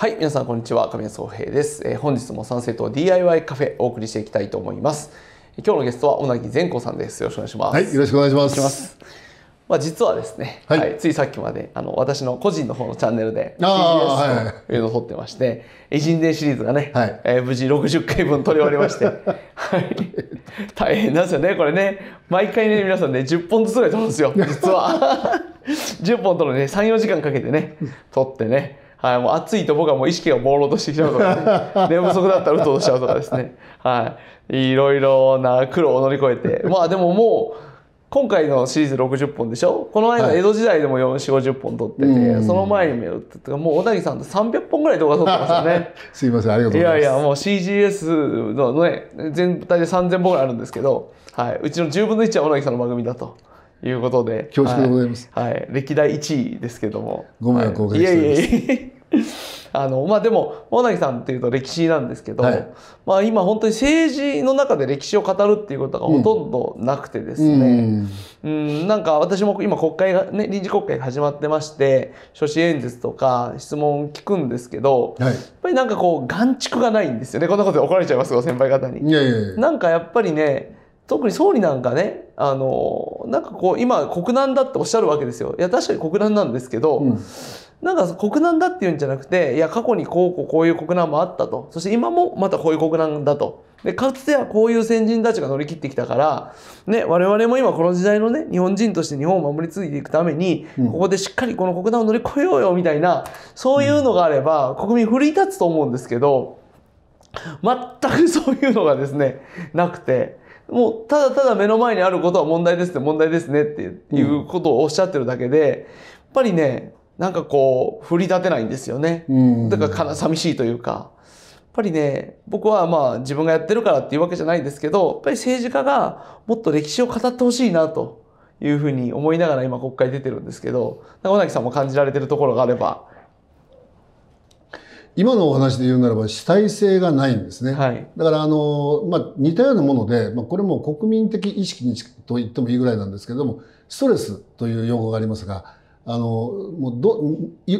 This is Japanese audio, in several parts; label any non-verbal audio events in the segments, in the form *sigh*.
はい、皆さんこんにちは。亀谷総平です。えー、本日も賛成と DIY カフェお送りしていきたいと思います。今日のゲストは小なぎ善子さんです。よろしくお願いします。はい、よろしくお願いします。ますまあ実はですね、はい、はい、ついさっきまであの私の個人の方のチャンネルで TBS というのを撮ってまして、偉人伝シリーズがね、はい、えー、無事60回分撮り終わりまして、*laughs* はい、大変なんですよねこれね、毎回ね皆さんね10本ずつぐらい撮るんですよ。実は10 *laughs* 本撮るね34時間かけてね撮ってね。はい、もう暑いと僕はもう意識が朦朧としてきちゃうとか、ね、*laughs* 寝不足だったらうとうとしちゃうとかですね、はい、いろいろな苦労を乗り越えてまあでももう今回のシリーズ60本でしょこのの江戸時代でも4 4 5 0本撮ってて、はい、その前にもうってもう小木さんと300本ぐらい動画撮ってますよね *laughs* すいませんありがとうございますいやいやもう CGS のね全体で3000本ぐらいあるんですけど、はい、うちの10分の1は小木さんの番組だと。いうことで恐縮でございます、はい、はい、歴代1位ですけどもご迷惑をおかけしております、はい、いえいや *laughs* あのまあでも大柳さんっていうと歴史なんですけど、はい、まあ、今本当に政治の中で歴史を語るっていうことがほとんどなくてですね、うん、うんなんか私も今国会が、ね、臨時国会が始まってまして所信演説とか質問聞くんですけど、はい、やっぱりなんかこう眼蓄がないんですよねこんなことで怒られちゃいますよ先輩方に。いやいやいやなんかやっぱりね特に総理なんかねあのなんかこう今国難だっておっしゃるわけですよ。いや確かに国難なんですけど、うん、なんか国難だっていうんじゃなくていや過去にこうこうこういう国難もあったとそして今もまたこういう国難だと。でかつてはこういう先人たちが乗り切ってきたから、ね、我々も今この時代のね日本人として日本を守り継いでいくために、うん、ここでしっかりこの国難を乗り越えようよみたいなそういうのがあれば国民奮い立つと思うんですけど全くそういうのがですねなくて。もうただただ目の前にあることは問題ですね問題ですねっていうことをおっしゃってるだけで、やっぱりねなんかこう振り立てないんですよね、だから寂しいというかやっぱりね僕はまあ自分がやってるからっていうわけじゃないんですけどやっぱり政治家がもっと歴史を語ってほしいなというふうに思いながら今国会出てるんですけど長崎さんも感じられてるところがあれば今のお話で言うならば主体性がないんですね。はい、だからあの、まあ、似たようなもので、まあ、これも国民的意識にと言ってもいいぐらいなんですけれどもストレスという用語がありますがあのもうど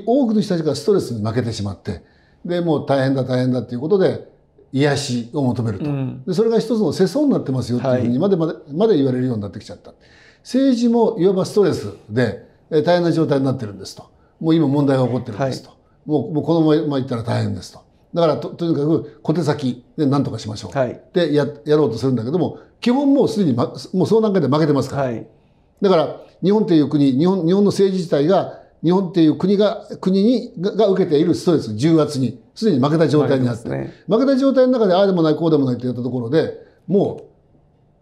多くの人たちがストレスに負けてしまってでもう大変だ大変だということで癒しを求めると、うん、でそれが一つの世相になってますよっていうふうにまでまで,、まで言われるようになってきちゃった政治もいわばストレスで大変な状態になってるんですともう今問題が起こってるんですと。はいもうもう子供がったら大変ですと。だからとにかく小手先で何とかしましょう、はい、でややろうとするんだけども基本もうすでに、ま、もうその段階で負けてますから、はい、だから日本という国日本日本の政治自体が日本っていう国が国にが受けているストレス重圧にすでに負けた状態になって、負けた状態の中でああでもないこうでもないってやったところでもう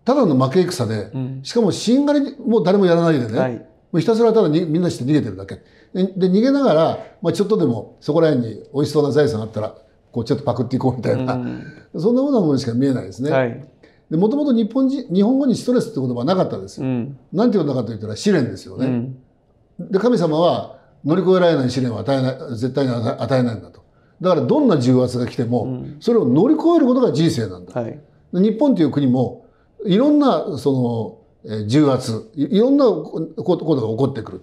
ただの負け戦で、うん、しかもしんがりも誰もやらないでね、はいもうひたすらただにみんなして逃げてるだけ。で、で逃げながら、まあ、ちょっとでもそこら辺に美味しそうな財産あったら、こうちょっとパクっていこうみたいな、うん、そんなようなものしか見えないですね。はい、で、もともと日本人、日本語にストレスって言葉はなかったですよ。うん、なんて言うのかと言ったら試練ですよね。うん、で、神様は乗り越えられない試練は与えない、絶対に与えないんだと。だからどんな重圧が来ても、それを乗り越えることが人生なんだ。はい、日本という国も、いろんな、その、重圧いろんなことが起こってくる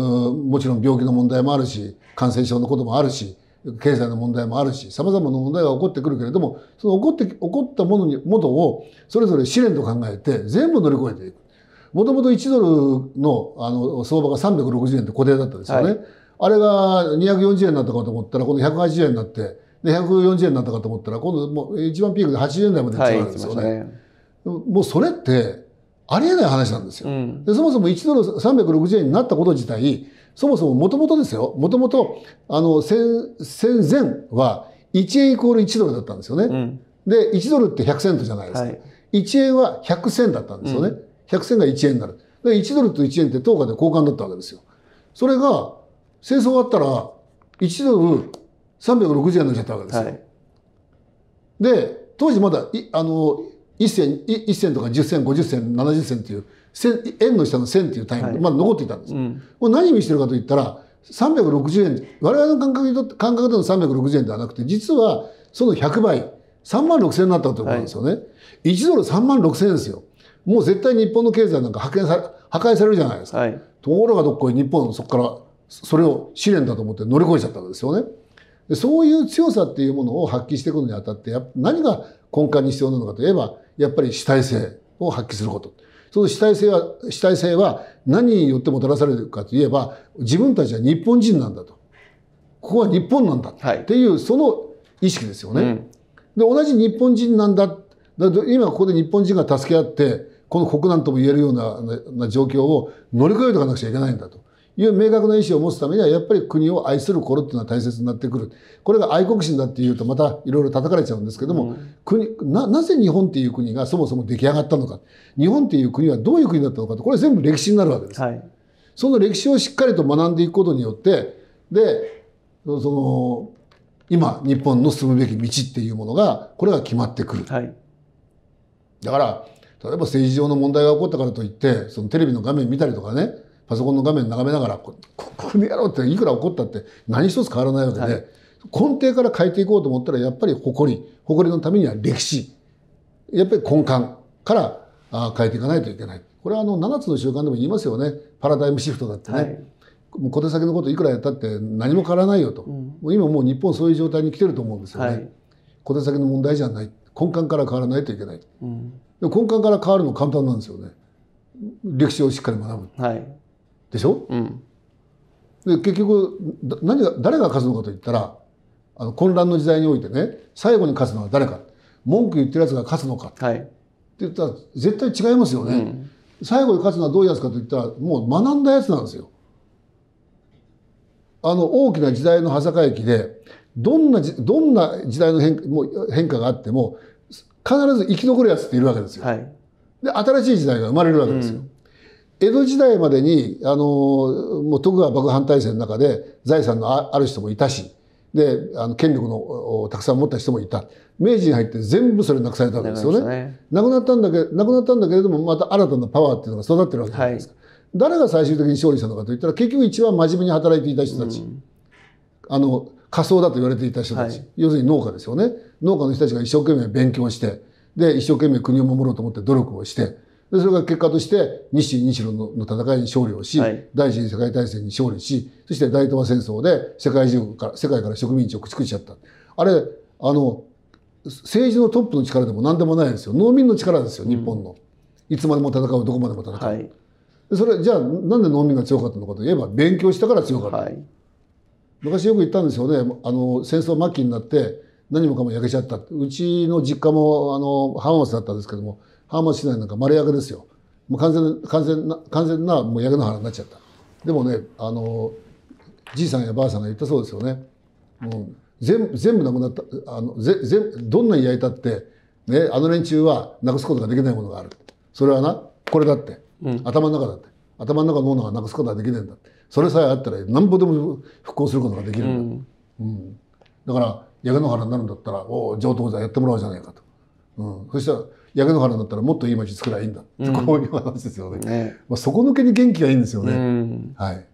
もちろん病気の問題もあるし感染症のこともあるし経済の問題もあるしさまざまな問題が起こってくるけれどもその起こって起こったものにもとをそれぞれ試練と考えて全部乗り越えていく。もともと1ドルのあの相場が360円って固定だったんですよね。はい、あれが240円になったかと思ったら、この180円になって、で140円になったかと思ったら、今度もう一番ピークで80円台まで行っちゃうんですよね。はい、ねもうそれって、ありえない話なんですよ。うん、でそもそも1ドル360円になったこと自体、そもそももともとですよ、もともと、あの、戦前は1円イコール1ドルだったんですよね。うん、で、1ドルって100セントじゃないですか。はい、1円は100トだったんですよね。うん、100銭が1円になる。で、1ドルと1円って10日で交換だったわけですよ。それが、戦争終わったら、1ドル360円になっちゃったわけですよ。はい、で、当時まだ、いあの、1銭一銭とか10銭50銭70銭という円の下の線という単位がまだ残っていたんです、はいうん、これ何見してるかといったら360円我々の感覚で感覚での360円ではなくて実はその100倍3万6千円になったということなんですよね、はい、1ドル3万6千円ですよもう絶対日本の経済なんか破壊さ破壊されるじゃないですか、はい、ところがどっこい日本そこからそれを試練だと思って乗り越えちゃったんですよねでそういう強さっていうものを発揮していくのにあたって何が根幹に必要なのかといえばやっぱり主体性を発揮すること。その主体性は、主体性は何によってもたらされるかといえば、自分たちは日本人なんだと。ここは日本なんだっていう、その意識ですよね。はいうん、で、同じ日本人なんだ。だ今ここで日本人が助け合って、この国難とも言えるようなな状況を乗り越えていかなくちゃいけないんだと。いう明確な意思を持つためには、やっぱり国を愛する心っていうのは大切になってくる。これが愛国心だっていうと、またいろいろ叩かれちゃうんですけども、うん、国な、なぜ日本っていう国がそもそも出来上がったのか、日本っていう国はどういう国だったのかと、これ全部歴史になるわけです。はい、その歴史をしっかりと学んでいくことによって、で、その、今、日本の進むべき道っていうものが、これが決まってくる。はい、だから、例えば政治上の問題が起こったからといって、そのテレビの画面見たりとかね、パソコンの画面眺めながらここやろうっていくら怒ったって何一つ変わらないわけで、はい、根底から変えていこうと思ったらやっぱり誇り誇りのためには歴史やっぱり根幹からあ変えていかないといけないこれはあの7つの習慣でも言いますよねパラダイムシフトだってね。はいもう小手先のこといくらやったって何も変わらないよと、うん、今もう日本そういう状態に来てると思うんですよね、はい、小手先の問題じゃない根幹から変わらないといけない、うん、根幹から変わるの簡単なんですよね歴史をしっかり学ぶ、はい、でしょ、うん、で結局何が誰が勝つのかといったらあの混乱の時代においてね最後に勝つのは誰か文句言ってるやつが勝つのか、はい、って言ったら絶対違いますよね、うん、最後に勝つのはどういうやつかといったらもう学んだやつなんですよ。あの大きな時代の端境期でどんなどんな時代の変もう変化があっても必ず生き残るやつっているわけですよ。はい、で新しい時代が生まれるわけですよ。うん江戸時代までに、あの、もう徳川幕藩体制の中で財産のある人もいたし、で、あの権力のたくさん持った人もいた。明治に入って全部それなくされたわけですよね。ねなくなったんだけ、ど、なくなったんだけれども、また新たなパワーっていうのが育ってるわけじゃないですか。はい、誰が最終的に勝利したのかといったら、結局一番真面目に働いていた人たち。うん、あの、仮想だと言われていた人たち、はい、要するに農家ですよね。農家の人たちが一生懸命勉強して、で、一生懸命国を守ろうと思って努力をして、でそれが結果として日清日露の戦いに勝利をし、はい、第一次世界大戦に勝利し、そして大東亜戦争で世界中から、世界から植民地を駆逐しちゃった。あれ、あの、政治のトップの力でも何でもないですよ。農民の力ですよ、日本の。うん、いつまでも戦う、どこまでも戦う。はい、それ、じゃあなんで農民が強かったのかといえば、勉強したから強かった。はい、昔よく言ったんですよね、あの、戦争末期になって何もかも焼けちゃった。うちの実家も、あの、浜松だったんですけども、浜松市内なんか丸焼けですよ。もう完全完全な完全なもう焼け野原になっちゃった。でもねあのじいさんやばあさんが言ったそうですよね。もう全部全部なくなったあのぜ全どんなに焼いたって、ね、あの連中はなくすことができないものがあるそれはなこれだって、うん、頭の中だって頭の中のものがなくすことができないんだそれさえあったらなんぼでも復興することができるんだ、うん、うん、だから焼け野原になるんだったらおお上等じゃやってもらおうじゃないかと、うん、そしたら焼け野原だったらもっといい街作りゃいいんだ、うん、こういう話ですよねね、まあ、底抜けに元気がいいんですよね、はい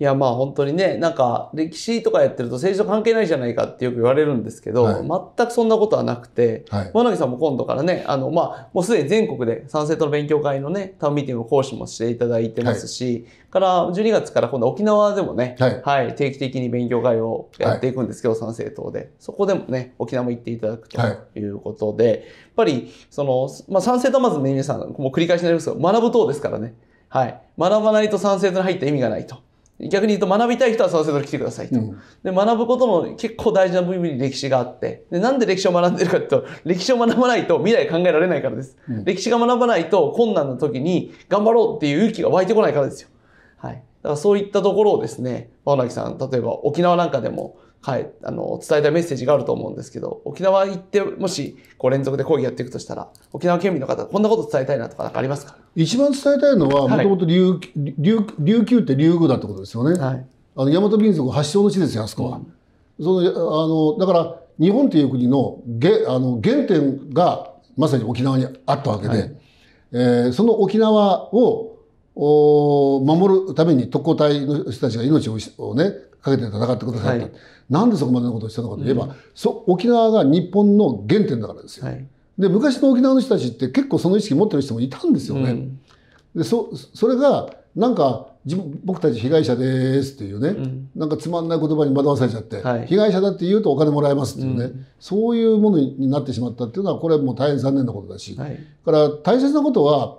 いやまあ本当にねなんか歴史とかやってると政治と関係ないじゃないかってよく言われるんですけど、はい、全くそんなことはなくて、はい、さんも今度からねあの、まあ、もうすでに全国で参政党の勉強会のねタウンミーティングの講師もしていただいてますし、はい、から12月から今度沖縄でもね、はい、はい、定期的に勉強会をやっていくんですけど、参政党でそこでもね沖縄も行っていただくということで、やっぱりその、まあ、参政党まず皆さんもう繰り返しになりますけど学ぶ党ですからね。はい、学ばないと参政党に入った意味がないと逆に言うと学びたい人は早稲田来てくださいと、うん、で学ぶことも結構大事な部分に歴史があってでなんで歴史を学んでるかというと歴史を学ばないと未来考えられないからです、うん、歴史が学ばないと困難な時に頑張ろうっていう勇気が湧いてこないからですよ、はい、だからそういったところをですね青柳さん例えば沖縄なんかでもはい、あの伝えたいメッセージがあると思うんですけど沖縄行ってもしこう連続で講義やっていくとしたら沖縄県民の方こんなこと伝えたいなとかかありますか一番伝えたいのはもともと琉球って琉球だってことですよね、はい、あの大和民族発祥の地ですよあそこは、うん、そのあのだから日本という国のげあの原点がまさに沖縄にあったわけで、はい、えー、その沖縄をお守るために特攻隊の人たちが命をねかけて戦ってくださいって、はい、なんでそこまでのことをしたのかといえば、うん、そ沖縄が日本の原点だからですよ、はい、で昔の沖縄の人たちって結構その意識持ってる人もいたんですよね、うん、でそそれがなんか自分僕たち被害者ですっていうね、うん、なんかつまんない言葉に惑わされちゃって、はい、被害者だって言うとお金もらえますっていうね、うん、そういうものになってしまったっていうのはこれはもう大変残念なことだし、はい、から大切なことは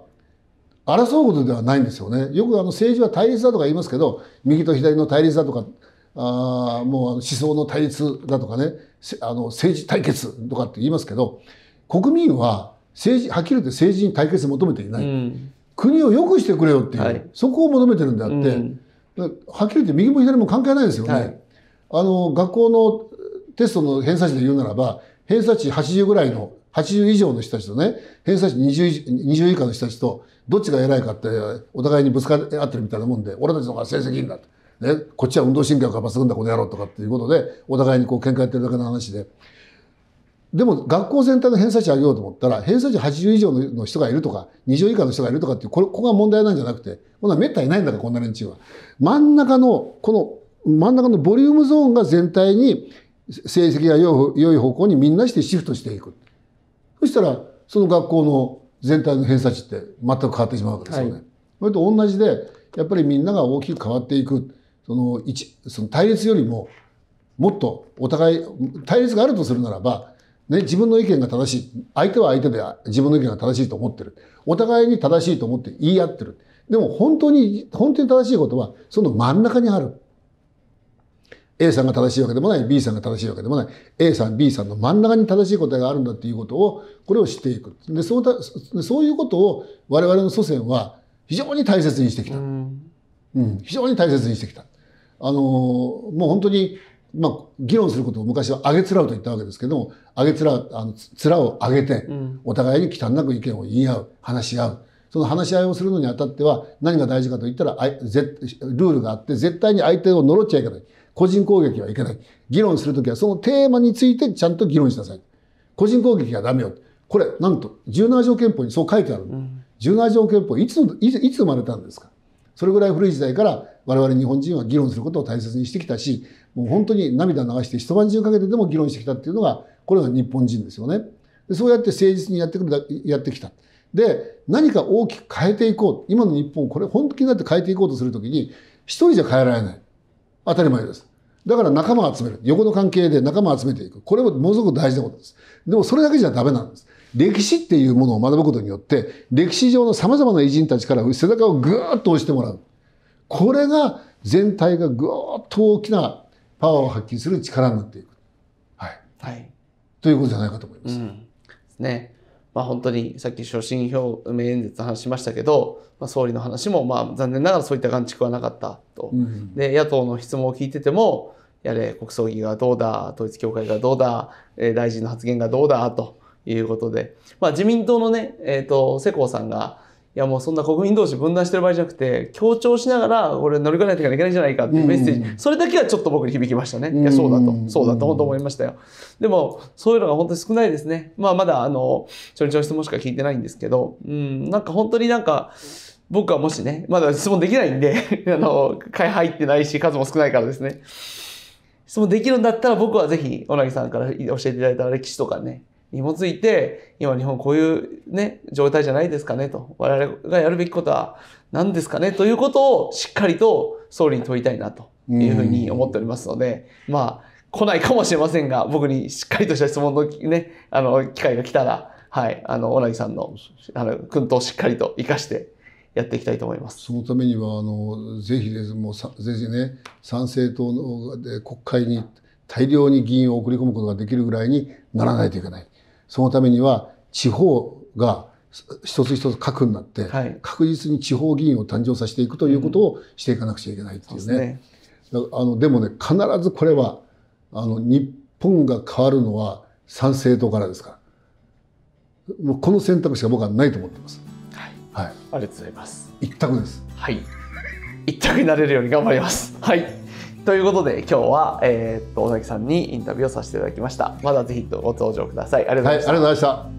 争うことではないんですよね。よくあの政治は対立だとか言いますけど、右と左の対立だとか、あもう思想の対立だとかね、あの政治対決とかって言いますけど、国民は政治、はっきり言って政治に対決求めていない。うん、国を良くしてくれよっていう、はい、そこを求めてるんであって、うん、はっきり言って右も左も関係ないですよね。はい、あの、学校のテストの偏差値で言うならば、偏差値80ぐらいの、80以上の人たちとね、偏差値 20, 20以下の人たちと、どっちが偉いかってお互いにぶつかり合ってるみたいなもんで俺たちの方が成績いいんだね、こっちは運動神経が抜群だこの野郎とかっていうことでお互いにこう喧嘩やってるだけの話で。でも学校全体の偏差値上げようと思ったら偏差値80以上の人がいるとか20以下の人がいるとかっていうこれここが問題なんじゃなくてこんなめったにないんだからこんな連中は。真ん中のこの真ん中のボリュームゾーンが全体に成績が良い方向にみんなしてシフトしていく。そしたらその学校の全体の偏差値って全く変わってしまうわけですよね。はい、それと同じで、やっぱりみんなが大きく変わっていく。その一、その対立よりも、もっとお互い、対立があるとするならば、ね、自分の意見が正しい。相手は相手で自分の意見が正しいと思ってる。お互いに正しいと思って言い合ってる。でも本当に、本当に正しいことは、その真ん中にある。A さんが正しいわけでもない、B さんが正しいわけでもない、A さん、B さんの真ん中に正しい答えがあるんだっていうことを、これを知っていく。で、そうそういうことを我々の祖先は非常に大切にしてきた。うん、うん、非常に大切にしてきた。あのー、もう本当に、まあ、議論することを昔はあげつらうと言ったわけですけども、あげつらう、あの、つらを上げて、お互いに忌憚なく意見を言い合う、話し合う。その話し合いをするのにあたっては、何が大事かと言ったら、ルールがあって、絶対に相手を呪っちゃいけない。個人攻撃はいけない。議論するときはそのテーマについてちゃんと議論しなさい。個人攻撃はダメよ。これ、なんと、17条憲法にそう書いてある。うん、17条憲法いついつ、いつ生まれたんですかそれぐらい古い時代から我々日本人は議論することを大切にしてきたし、もう本当に涙流して一晩中かけてでも議論してきたっていうのが、これが日本人ですよね。でそうやって誠実にやってくるやってきた。で、何か大きく変えていこう。今の日本、これ本気になって変えていこうとするときに、一人じゃ変えられない。当たり前です。だから仲間を集める。横の関係で仲間を集めていく。これもものすごく大事なことです。でもそれだけじゃダメなんです。歴史っていうものを学ぶことによって、歴史上の様々な偉人たちから背中をぐーっと押してもらう。これが全体がぐーっと大きなパワーを発揮する力になっていく。はい。はい。ということじゃないかと思います。うん、ね。まあ、本当にさっき所信表明演説の話しましたけど、まあ、総理の話もまあ残念ながらそういった眼蓄はなかったと、うん、で野党の質問を聞いててもやれ国葬儀がどうだ統一教会がどうだ、えー、大臣の発言がどうだということで、まあ、自民党のね、えーと、と世耕さんがいやもうそんな国民同士分断してる場合じゃなくて協調しながら俺乗り越えないといけないんじゃないかっていうメッセージ、うん、それだけはちょっと僕に響きましたね、いやそうだとそうだと本当思いましたよでもそういうのが本当に少ないですねまあまだあの初日の質問しか聞いてないんですけどうんなんか本当になんか僕はもしねまだ質問できないんで *laughs* あの会入ってないし数も少ないからですね質問できるんだったら僕はぜひ小柳さんから教えていただいた歴史とかねに基づいて、今日本こういうね、状態じゃないですかねと。我々がやるべきことは何ですかねということをしっかりと総理に問いたいなというふうに思っておりますので、まあ、来ないかもしれませんが、僕にしっかりとした質問のね、あの、機会が来たら、はい、あの、小柳さんの、あの、訓導をしっかりと生かして、やっていきたいと思います。そのためには、あの、ぜひです、もうさ、ぜひね、参政党ので国会に大量に議員を送り込むことができるぐらいにならないといけない。そのためには地方が一つ一つ核になって、はい、確実に地方議員を誕生させていくということをしていかなくちゃいけないっていうね。うん、うで、ね、あのでもね必ずこれはあの日本が変わるのは参政党からですから。もうこの選択肢が僕はないと思ってます。はい。はい。ありがとうございます。一択です。はい。一択になれるように頑張ります。はい。ということで今日は、えー、っと尾崎さんにインタビューをさせていただきましたまだぜひご登場くださいありがとうございました、はい